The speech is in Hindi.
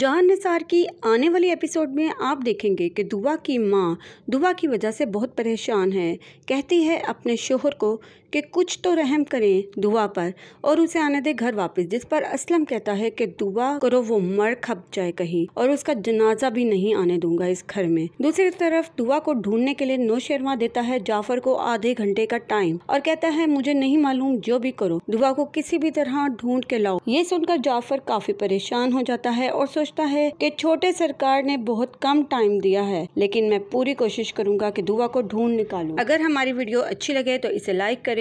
जहान निसार की आने वाले एपिसोड में आप देखेंगे कि दुआ की माँ दुआ की वजह से बहुत परेशान है कहती है अपने शोहर को कि कुछ तो रहम करें दुआ पर और उसे आने दे घर वापस जिस पर असलम कहता है कि दुआ करो वो मर खप जाए कहीं और उसका जनाजा भी नहीं आने दूंगा इस घर में दूसरी तरफ दुआ को ढूंढने के लिए शर्मा देता है जाफर को आधे घंटे का टाइम और कहता है मुझे नहीं मालूम जो भी करो दुआ को किसी भी तरह ढूंढ के लाओ ये सुनकर जाफर काफी परेशान हो जाता है और सोचता है कि छोटे सरकार ने बहुत कम टाइम दिया है लेकिन मैं पूरी कोशिश करूंगा कि दुआ को ढूंढ निकालूं अगर हमारी वीडियो अच्छी लगे तो इसे लाइक करें